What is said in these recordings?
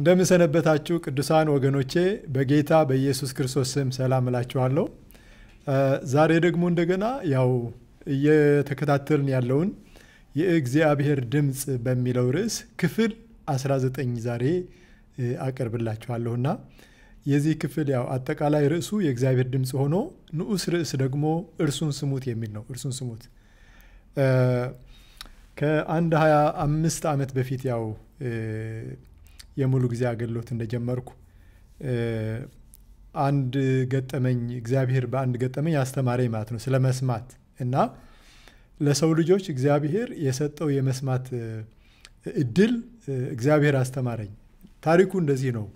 እንደምንሰነበታችሁ ቅዱሳን ወገኖቼ በጌታ በኢየሱስ ክርስቶስ ስም ሰላም እላችኋለሁ። ዛሬ ደግሞ እንደገና ያው እየተከታተልን ያለውን የእግዚአብሔር ድምፅ በሚለው ርዕስ ክፍል 19 ዛሬ አቀርብላችኋለሁና የዚህ ክፍል ያው አጠቃላይ ርዕሱ የእግዚአብሔር ድምፅ ሆኖ ንዑስ ርዕስ ደግሞ እርሱን ስሙት የሚል ነው። እርሱን ስሙት ከአንድ 25 ዓመት በፊት ያው የሙሉ ጊዜ አገልግሎት እንደጀመርኩ አንድ ገጠመኝ እግዚአብሔር በአንድ ገጠመኝ አስተማረኝ ማለት ነው ስለ መስማት እና ለሰው ልጆች እግዚአብሔር የሰጠው የመስማት እድል እግዚአብሔር አስተማረኝ። ታሪኩ እንደዚህ ነው።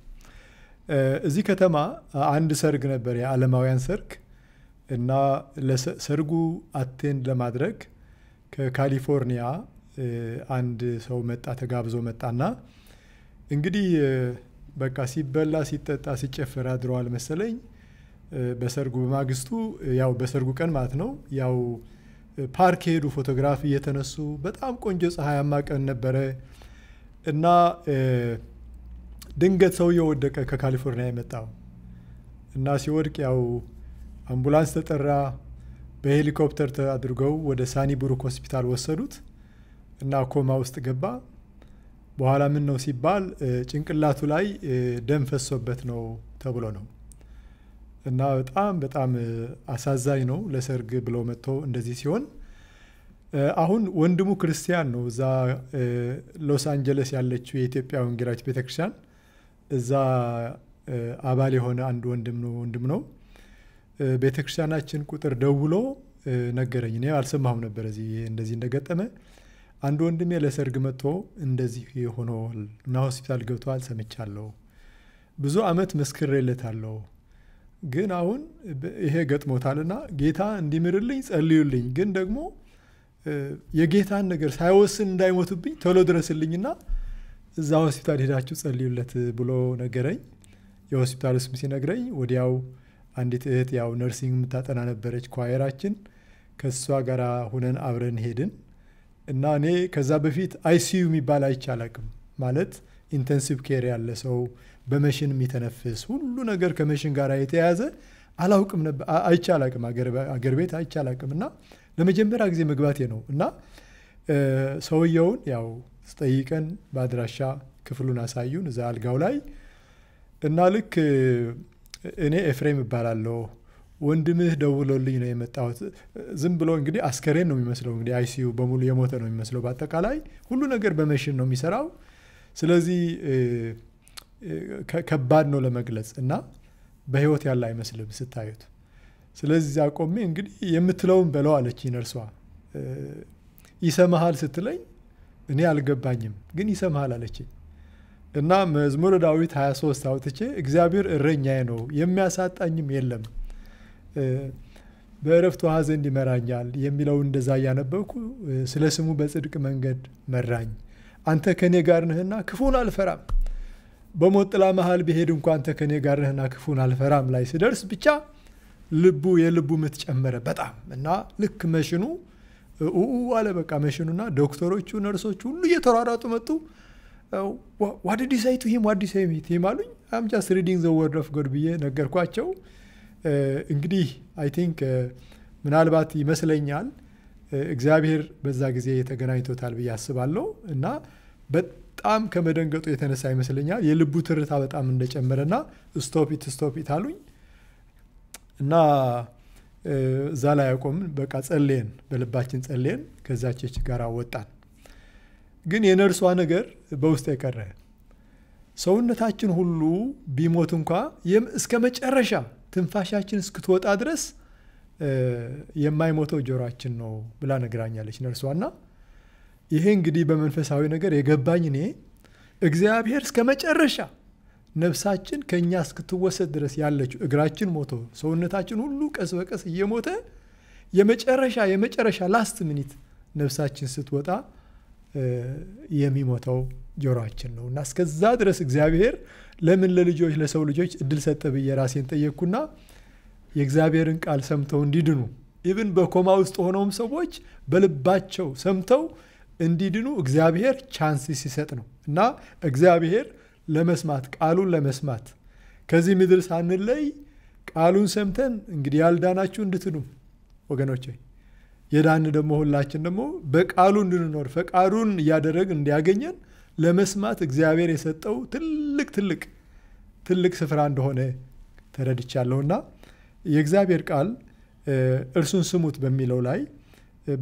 እዚህ ከተማ አንድ ሰርግ ነበር፣ የዓለማውያን ሰርግ እና ለሰርጉ አቴንድ ለማድረግ ከካሊፎርኒያ አንድ ሰው መጣ፣ ተጋብዞ መጣና እንግዲህ በቃ ሲበላ ሲጠጣ ሲጨፈር አድረዋል መሰለኝ። በሰርጉ በማግስቱ ያው በሰርጉ ቀን ማለት ነው ያው ፓርክ ሄዱ ፎቶግራፍ እየተነሱ በጣም ቆንጆ ፀሐያማ ቀን ነበረ እና ድንገት ሰውየው ወደቀ። ከካሊፎርኒያ የመጣው እና ሲወድቅ ያው አምቡላንስ ተጠራ። በሄሊኮፕተር አድርገው ወደ ሳኒ ብሩክ ሆስፒታል ወሰዱት እና ኮማ ውስጥ ገባ። በኋላ ምን ነው ሲባል ጭንቅላቱ ላይ ደም ፈሶበት ነው ተብሎ ነው። እና በጣም በጣም አሳዛኝ ነው። ለሰርግ ብሎ መጥቶ እንደዚህ ሲሆን አሁን ወንድሙ ክርስቲያን ነው። እዛ ሎስ አንጀለስ ያለችው የኢትዮጵያ ወንጌላዊት ቤተክርስቲያን እዛ አባል የሆነ አንድ ወንድም ነው ወንድም ነው ቤተክርስቲያናችን ቁጥር ደውሎ ነገረኝ። እኔ አልሰማሁም ነበር እዚህ እንደዚህ እንደገጠመ አንድ ወንድሜ ለሰርግ መጥቶ እንደዚህ ሆኗል እና ሆስፒታል ገብተዋል ሰምቻለሁ። ብዙ አመት መስክሬለታለሁ፣ ግን አሁን ይሄ ገጥሞታልና ጌታ እንዲምርልኝ ጸልዩልኝ፣ ግን ደግሞ የጌታን ነገር ሳይወስን እንዳይሞትብኝ ቶሎ ድረስልኝና እዛ ሆስፒታል ሄዳችሁ ጸልዩለት ብሎ ነገረኝ። የሆስፒታሉ ስም ሲነግረኝ ወዲያው አንዲት እህት ያው ነርሲንግ የምታጠና ነበረች ኳየራችን፣ ከእሷ ጋር ሁነን አብረን ሄድን። እና እኔ ከዛ በፊት አይሲዩ የሚባል አይቻላቅም ማለት ኢንተንሲቭ ኬር ያለ ሰው በመሽን የሚተነፍስ ሁሉ ነገር ከመሽን ጋር የተያያዘ አላውቅም ነበር፣ አገር ቤት አይቻላቅም። እና ለመጀመሪያ ጊዜ መግባቴ ነው እና ሰውየውን ያው ስጠይቀን በአድራሻ ክፍሉን አሳዩን እዛ አልጋው ላይ እና ልክ እኔ ኤፍሬም እባላለሁ ወንድምህ ደውሎልኝ ነው የመጣሁት። ዝም ብሎ እንግዲህ አስከሬን ነው የሚመስለው። እንግዲህ አይሲዩ በሙሉ የሞተ ነው የሚመስለው። በአጠቃላይ ሁሉ ነገር በመሽን ነው የሚሰራው። ስለዚህ ከባድ ነው ለመግለጽ እና በህይወት ያለ አይመስልም ስታዩት። ስለዚህ አቆሜ እንግዲህ የምትለውን በለው አለች ነርሷ። ይሰማሃል ስትለኝ እኔ አልገባኝም፣ ግን ይሰማሃል አለችኝ እና መዝሙረ ዳዊት 23 አውጥቼ እግዚአብሔር እረኛዬ ነው የሚያሳጣኝም የለም በእረፍት ውሃ ዘንድ ይመራኛል የሚለው እንደዛ እያነበብኩ ስለ ስሙ በጽድቅ መንገድ መራኝ። አንተ ከኔ ጋር ነህና ክፉን አልፈራም። በሞት ጥላ መሀል ብሄድ እንኳ አንተ ከኔ ጋር ነህና ክፉን አልፈራም ላይ ስደርስ ብቻ ልቡ የልቡ ምት ጨመረ በጣም እና ልክ መሽኑ ኡኡ አለ በቃ መሽኑና ዶክተሮቹ ነርሶቹ ሁሉ እየተሯሯጡ መጡ። ዋድዲሳይቱ ሂም ዋድዲሳይም ሂም አሉኝ። አምጃስ ሪዲንግ ዘ ወርድ ኦፍ ጎድ ብዬ ነገርኳቸው። እንግዲህ አይ ቲንክ ምናልባት ይመስለኛል እግዚአብሔር በዛ ጊዜ ተገናኝቶታል ብዬ አስባለሁ እና በጣም ከመደንገጡ የተነሳ ይመስለኛል የልቡ ትርታ በጣም እንደጨመረና ስቶፒት ስቶፒት አሉኝ እና እዛ ላይ ያቆምን። በቃ ጸልየን በልባችን ጸልየን ከዛች ጋር ወጣን። ግን የነርሷ ነገር በውስጥ የቀረ ሰውነታችን ሁሉ ቢሞት እንኳ እስከ መጨረሻ ትንፋሻችን እስክትወጣ ድረስ የማይሞተው ጆሯችን ነው ብላ ነግራኛለች ነርሷና ይሄ እንግዲህ በመንፈሳዊ ነገር የገባኝ እኔ እግዚአብሔር እስከ መጨረሻ ነፍሳችን ከእኛ እስክትወሰድ ድረስ ያለችው እግራችን ሞቶ ሰውነታችን ሁሉ ቀስ በቀስ እየሞተ የመጨረሻ የመጨረሻ ላስት ሚኒት ነፍሳችን ስትወጣ የሚሞተው ጆሯችን ነው እና እስከዛ ድረስ እግዚአብሔር ለምን ለልጆች ለሰው ልጆች እድል ሰጠ ብዬ ራሴን ጠየቅኩና የእግዚአብሔርን ቃል ሰምተው እንዲድኑ ኢብን በኮማ ውስጥ ሆነውም ሰዎች በልባቸው ሰምተው እንዲድኑ እግዚአብሔር ቻንስ ሲሰጥ ነው እና እግዚአብሔር ለመስማት ቃሉን ለመስማት ከዚህ ምድር ሳንለይ ቃሉን ሰምተን እንግዲህ ያልዳናችሁ እንድትኑ ወገኖች የዳን ደግሞ ሁላችን ደግሞ በቃሉ እንድንኖር ፈቃዱን እያደረግ እንዲያገኘን ለመስማት እግዚአብሔር የሰጠው ትልቅ ትልቅ ትልቅ ስፍራ እንደሆነ ተረድቻለሁና የእግዚአብሔር ቃል እርሱን ስሙት በሚለው ላይ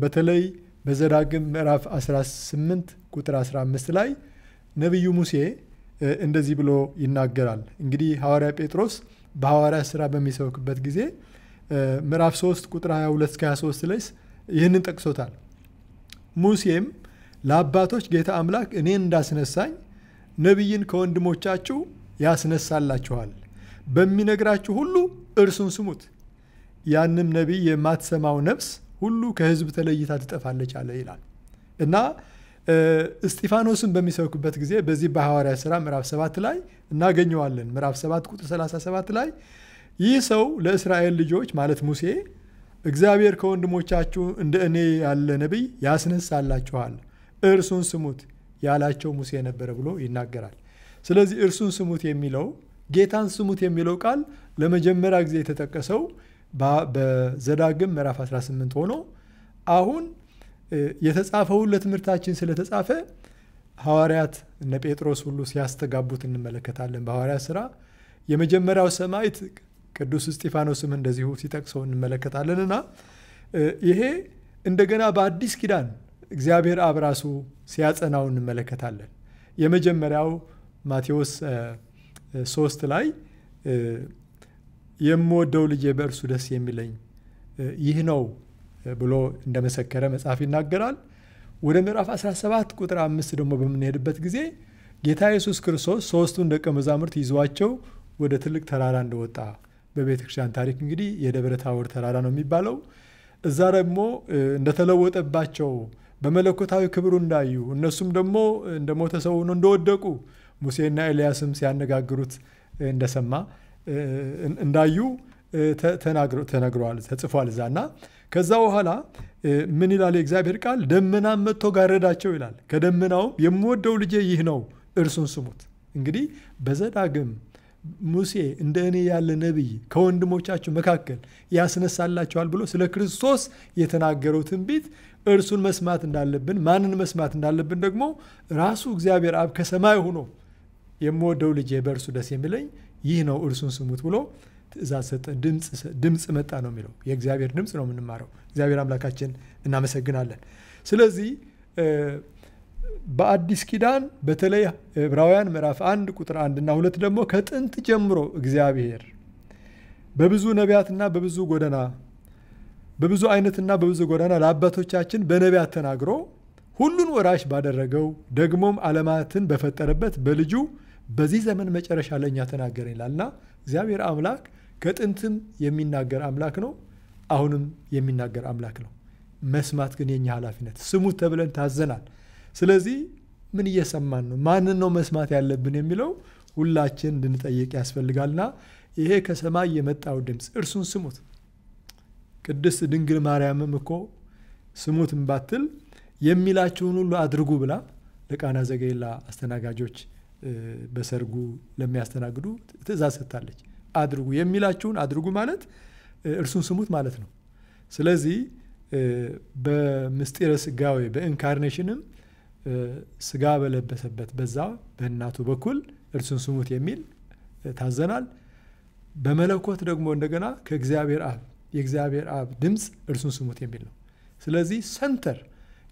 በተለይ በዘዳግም ምዕራፍ 18 ቁጥር 15 ላይ ነቢዩ ሙሴ እንደዚህ ብሎ ይናገራል። እንግዲህ ሐዋርያ ጴጥሮስ በሐዋርያ ስራ በሚሰብክበት ጊዜ ምዕራፍ 3 ቁጥር 22 እስከ 23 ላይ ይህንን ጠቅሶታል። ሙሴም ለአባቶች ጌታ አምላክ እኔን እንዳስነሳኝ ነቢይን ከወንድሞቻችሁ ያስነሳላችኋል። በሚነግራችሁ ሁሉ እርሱን ስሙት። ያንም ነቢይ የማትሰማው ነፍስ ሁሉ ከህዝብ ተለይታ ትጠፋለች አለ ይላል እና እስጢፋኖስን በሚሰብኩበት ጊዜ በዚህ በሐዋርያ ሥራ ምዕራፍ 7 ላይ እናገኘዋለን። ምዕራፍ 7 ቁጥር 37 ላይ ይህ ሰው ለእስራኤል ልጆች ማለት ሙሴ እግዚአብሔር ከወንድሞቻችሁ እንደ እኔ ያለ ነቢይ ያስነሳላችኋል እርሱን ስሙት ያላቸው ሙሴ ነበረ ብሎ ይናገራል። ስለዚህ እርሱን ስሙት የሚለው ጌታን ስሙት የሚለው ቃል ለመጀመሪያ ጊዜ የተጠቀሰው በዘዳግም ምዕራፍ 18 ሆኖ አሁን የተጻፈውን ለትምህርታችን ስለተጻፈ ሐዋርያት እነ ጴጥሮስ ሁሉ ሲያስተጋቡት እንመለከታለን። በሐዋርያት ሥራ የመጀመሪያው ሰማዕት ቅዱስ እስጢፋኖስም እንደዚሁ ሲጠቅሰው እንመለከታለን እና ይሄ እንደገና በአዲስ ኪዳን እግዚአብሔር አብ ራሱ ሲያጸናው እንመለከታለን። የመጀመሪያው ማቴዎስ ሶስት ላይ የምወደው ልጄ በእርሱ ደስ የሚለኝ ይህ ነው ብሎ እንደመሰከረ መጽሐፍ ይናገራል። ወደ ምዕራፍ 17 ቁጥር አምስት ደግሞ በምንሄድበት ጊዜ ጌታ ኢየሱስ ክርስቶስ ሶስቱን ደቀ መዛሙርት ይዟቸው ወደ ትልቅ ተራራ እንደወጣ በቤተ ክርስቲያን ታሪክ እንግዲህ የደብረ ታቦር ተራራ ነው የሚባለው። እዛ ደግሞ እንደተለወጠባቸው በመለኮታዊ ክብሩ እንዳዩ እነሱም ደግሞ እንደ ሞተ ሰው ሆኖ እንደወደቁ ሙሴና ኤልያስም ሲያነጋግሩት እንደሰማ እንዳዩ ተነግረዋል፣ ተጽፏል እዛ እና ከዛ በኋላ ምን ይላል የእግዚአብሔር ቃል? ደመናም መጥቶ ጋረዳቸው ይላል። ከደመናውም የምወደው ልጄ ይህ ነው፣ እርሱን ስሙት። እንግዲህ በዘዳግም ሙሴ እንደ እኔ ያለ ነቢይ ከወንድሞቻችሁ መካከል ያስነሳላችኋል ብሎ ስለ ክርስቶስ የተናገረው ትንቢት እርሱን መስማት እንዳለብን፣ ማንን መስማት እንዳለብን ደግሞ ራሱ እግዚአብሔር አብ ከሰማይ ሆኖ የምወደው ልጄ በእርሱ ደስ የሚለኝ ይህ ነው እርሱን ስሙት ብሎ ትእዛዝ ሰጠ። ድምፅ መጣ ነው የሚለው። የእግዚአብሔር ድምፅ ነው የምንማረው። እግዚአብሔር አምላካችን እናመሰግናለን። ስለዚህ በአዲስ ኪዳን በተለይ ዕብራውያን ምዕራፍ አንድ ቁጥር 1 እና ደግሞ ከጥንት ጀምሮ እግዚአብሔር በብዙ ነቢያትና በብዙ ጎደና በብዙ አይነትና በብዙ ጎዳና ለአባቶቻችን በነቢያት ተናግሮ ሁሉን ወራሽ ባደረገው ደግሞም ዓለማትን በፈጠረበት በልጁ በዚህ ዘመን መጨረሻ ለእኛ ተናገረ ይላልና እግዚአብሔር አምላክ ከጥንትም የሚናገር አምላክ ነው። አሁንም የሚናገር አምላክ ነው። መስማት ግን የኛ ኃላፊነት። ስሙት ተብለን ታዘናል። ስለዚህ ምን እየሰማን ነው? ማንን ነው መስማት ያለብን የሚለው ሁላችን እንድንጠይቅ ያስፈልጋልና ይሄ ከሰማይ የመጣው ድምፅ እርሱን ስሙት። ቅድስት ድንግል ማርያምም እኮ ስሙትም ባትል የሚላችሁን ሁሉ አድርጉ ብላ ለቃና ዘገሊላ አስተናጋጆች በሰርጉ ለሚያስተናግዱ ትእዛዝ ሰጥታለች። አድርጉ የሚላችሁን አድርጉ ማለት እርሱን ስሙት ማለት ነው። ስለዚህ በምስጢረ ስጋዌ በኢንካርኔሽንም ስጋ በለበሰበት በዛ በእናቱ በኩል እርሱን ስሙት የሚል ታዘናል። በመለኮት ደግሞ እንደገና ከእግዚአብሔር አብ የእግዚአብሔር አብ ድምፅ እርሱን ስሙት የሚል ነው። ስለዚህ ሰንተር፣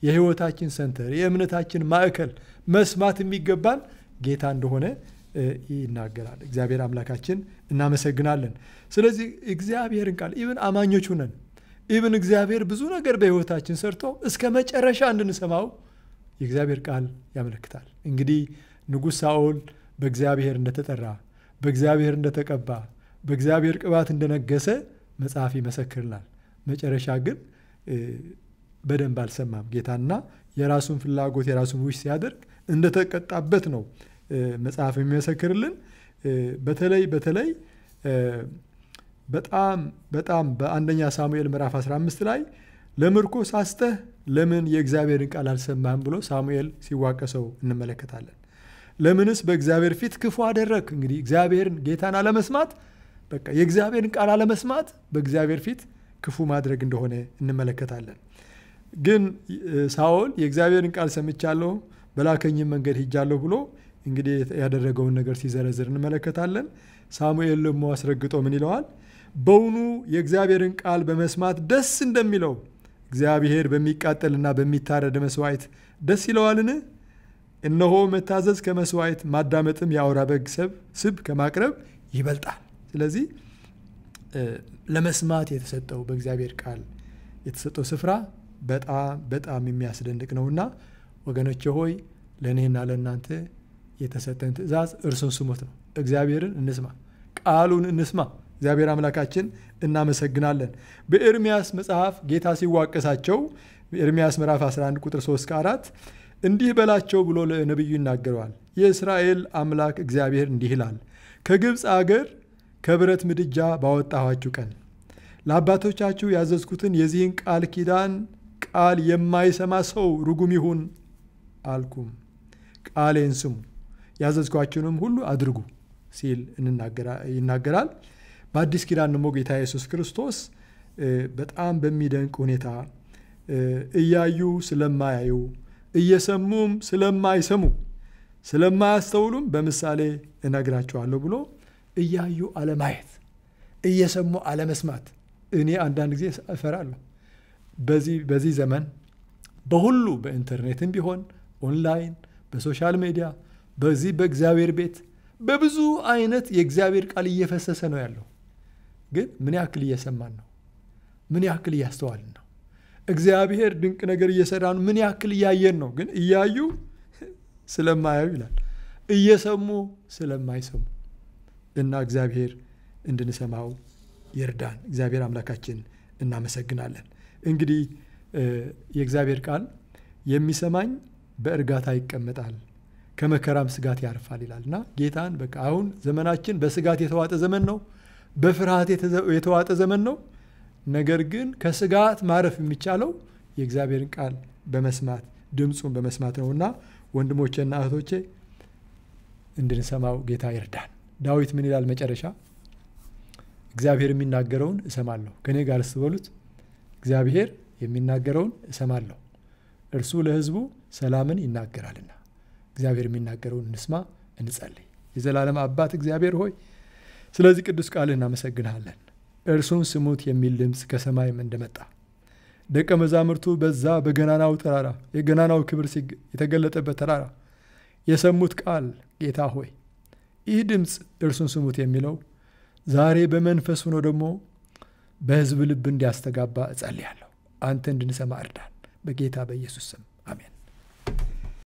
የህይወታችን ሰንተር፣ የእምነታችን ማዕከል መስማት የሚገባን ጌታ እንደሆነ ይናገራል። እግዚአብሔር አምላካችን እናመሰግናለን። ስለዚህ እግዚአብሔርን ቃል ኢብን አማኞቹ ነን ኢብን እግዚአብሔር ብዙ ነገር በህይወታችን ሰርቶ እስከ መጨረሻ እንድንሰማው የእግዚአብሔር ቃል ያመለክታል። እንግዲህ ንጉሥ ሳኦል በእግዚአብሔር እንደተጠራ፣ በእግዚአብሔር እንደተቀባ፣ በእግዚአብሔር ቅባት እንደነገሰ መጽሐፍ ይመሰክርናል። መጨረሻ ግን በደንብ አልሰማም ጌታና የራሱን ፍላጎት የራሱን ውሽ ሲያደርግ እንደተቀጣበት ነው መጽሐፍ የሚመሰክርልን። በተለይ በተለይ በጣም በጣም በአንደኛ ሳሙኤል ምዕራፍ 15 ላይ ለምርኮ ሳስተህ ለምን የእግዚአብሔርን ቃል አልሰማህም ብሎ ሳሙኤል ሲዋቀሰው እንመለከታለን። ለምንስ በእግዚአብሔር ፊት ክፉ አደረግ? እንግዲህ እግዚአብሔርን ጌታን አለመስማት በቃ የእግዚአብሔርን ቃል አለመስማት በእግዚአብሔር ፊት ክፉ ማድረግ እንደሆነ እንመለከታለን። ግን ሳኦል የእግዚአብሔርን ቃል ሰምቻለሁ፣ በላከኝም መንገድ ሂጃለሁ ብሎ እንግዲህ ያደረገውን ነገር ሲዘረዝር እንመለከታለን። ሳሙኤል ደግሞ አስረግጦ ምን ይለዋል? በውኑ የእግዚአብሔርን ቃል በመስማት ደስ እንደሚለው እግዚአብሔር በሚቃጠልና በሚታረድ መስዋዕት ደስ ይለዋልን? እነሆ መታዘዝ ከመስዋዕት ማዳመጥም የአውራ በግ ስብ ከማቅረብ ይበልጣል። ስለዚህ ለመስማት የተሰጠው በእግዚአብሔር ቃል የተሰጠው ስፍራ በጣም በጣም የሚያስደንቅ ነውና ወገኖቼ ሆይ ለእኔና ለእናንተ የተሰጠን ትእዛዝ እርሱን ስሙት ነው። እግዚአብሔርን እንስማ፣ ቃሉን እንስማ። እግዚአብሔር አምላካችን እናመሰግናለን። በኤርሚያስ መጽሐፍ ጌታ ሲዋቀሳቸው ኤርሚያስ ምዕራፍ 11 ቁጥር 3 ከ4 እንዲህ በላቸው ብሎ ለነቢዩ ይናገረዋል። የእስራኤል አምላክ እግዚአብሔር እንዲህ ይላል፣ ከግብፅ አገር ከብረት ምድጃ ባወጣኋችሁ ቀን ለአባቶቻችሁ ያዘዝኩትን የዚህን ቃል ኪዳን ቃል የማይሰማ ሰው ርጉም ይሁን አልኩም። ቃሌን ስሙ፣ ያዘዝኳችሁንም ሁሉ አድርጉ ሲል ይናገራል። በአዲስ ኪዳን ደግሞ ጌታ ኢየሱስ ክርስቶስ በጣም በሚደንቅ ሁኔታ እያዩ ስለማያዩ እየሰሙም ስለማይሰሙ ስለማያስተውሉም በምሳሌ እነግራቸዋለሁ ብሎ እያዩ አለማየት እየሰሙ አለመስማት እኔ አንዳንድ ጊዜ እፈራለሁ። በዚህ ዘመን በሁሉ በኢንተርኔትም ቢሆን ኦንላይን፣ በሶሻል ሚዲያ፣ በዚህ በእግዚአብሔር ቤት በብዙ አይነት የእግዚአብሔር ቃል እየፈሰሰ ነው ያለው። ግን ምን ያክል እየሰማን ነው? ምን ያክል እያስተዋልን ነው? እግዚአብሔር ድንቅ ነገር እየሰራ ነው። ምን ያክል እያየን ነው? ግን እያዩ ስለማያዩ ይላል፣ እየሰሙ ስለማይሰሙ እና እግዚአብሔር እንድንሰማው ይርዳን። እግዚአብሔር አምላካችን እናመሰግናለን። እንግዲህ የእግዚአብሔር ቃል የሚሰማኝ በእርጋታ ይቀመጣል ከመከራም ስጋት ያርፋል ይላል እና ጌታን በቃ አሁን ዘመናችን በስጋት የተዋጠ ዘመን ነው። በፍርሃት የተዋጠ ዘመን ነው። ነገር ግን ከስጋት ማረፍ የሚቻለው የእግዚአብሔርን ቃል በመስማት ድምፁን በመስማት ነውና ወንድሞቼና እህቶቼ እንድንሰማው ጌታ ይርዳን። ዳዊት ምን ይላል መጨረሻ? እግዚአብሔር የሚናገረውን እሰማለሁ፣ ከእኔ ጋር ስትበሉት እግዚአብሔር የሚናገረውን እሰማለሁ፣ እርሱ ለሕዝቡ ሰላምን ይናገራልና። እግዚአብሔር የሚናገረውን እንስማ፣ እንጸልይ። የዘላለም አባት እግዚአብሔር ሆይ ስለዚህ ቅዱስ ቃል እናመሰግንሃለን። እርሱን ስሙት የሚል ድምፅ ከሰማይም እንደመጣ ደቀ መዛምርቱ በዛ በገናናው ተራራ የገናናው ክብር የተገለጠበት ተራራ የሰሙት ቃል ጌታ ሆይ ይህ ድምፅ እርሱን ስሙት የሚለው ዛሬ በመንፈስ ሆኖ ደግሞ በህዝብ ልብ እንዲያስተጋባ እጸልያለሁ። አንተ እንድንሰማ እርዳን። በጌታ በኢየሱስ ስም አሜን።